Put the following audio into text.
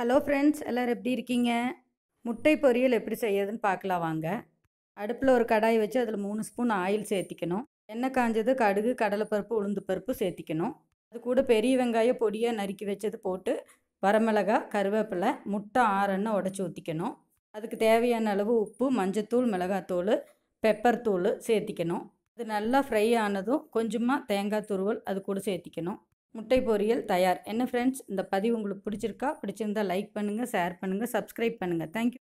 hello friends எல்லோரும் எப்படி இருக்கீங்க முட்டை பொரியல் எப்படி செய்யறதுன்னு பார்க்கலாம் வாங்க அடுப்பில் ஒரு கடாய் வச்சு அதில் மூணு ஸ்பூன் ஆயில் சேர்த்திக்கணும் எண்ணெய் காஞ்சது கடுகு கடலைப்பருப்பு உளுந்து பருப்பு சேர்த்திக்கணும் அது கூட பெரிய வெங்காயம் பொடியாக நறுக்கி வச்சது போட்டு வரமிளகா கருவேப்பிலை முட்டை ஆறெண்ணெய் உடச்சி ஊற்றிக்கணும் அதுக்கு தேவையான அளவு உப்பு மஞ்சத்தூள் மிளகாத்தூள் பெப்பர் தூள் சேர்த்திக்கணும் இது நல்லா ஃப்ரை ஆனதும் கொஞ்சமாக தேங்காய் துருவல் அது கூட சேர்த்திக்கணும் முட்டை பொரியல் தயார் என்ன ஃப்ரெண்ட்ஸ் இந்த பதிவு உங்களுக்கு பிடிச்சிருக்கா பிடிச்சிருந்தா லைக் பண்ணுங்கள் ஷேர் பண்ணுங்கள் சப்ஸ்கிரைப் பண்ணுங்கள் தேங்க்யூ